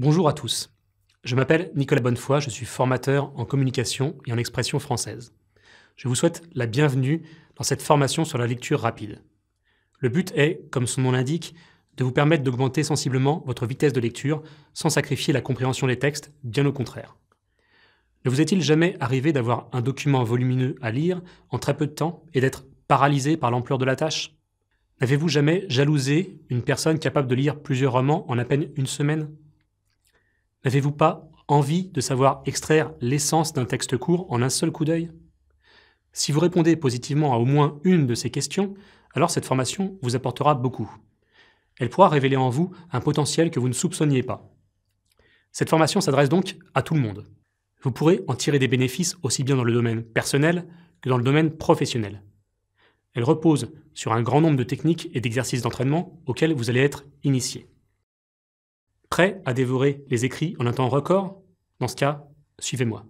Bonjour à tous. Je m'appelle Nicolas Bonnefoy, je suis formateur en communication et en expression française. Je vous souhaite la bienvenue dans cette formation sur la lecture rapide. Le but est, comme son nom l'indique, de vous permettre d'augmenter sensiblement votre vitesse de lecture sans sacrifier la compréhension des textes, bien au contraire. Ne vous est-il jamais arrivé d'avoir un document volumineux à lire en très peu de temps et d'être paralysé par l'ampleur de la tâche N'avez-vous jamais jalousé une personne capable de lire plusieurs romans en à peine une semaine N'avez-vous pas envie de savoir extraire l'essence d'un texte court en un seul coup d'œil Si vous répondez positivement à au moins une de ces questions, alors cette formation vous apportera beaucoup. Elle pourra révéler en vous un potentiel que vous ne soupçonniez pas. Cette formation s'adresse donc à tout le monde. Vous pourrez en tirer des bénéfices aussi bien dans le domaine personnel que dans le domaine professionnel. Elle repose sur un grand nombre de techniques et d'exercices d'entraînement auxquels vous allez être initié. Prêt à dévorer les écrits en un temps record Dans ce cas, suivez-moi.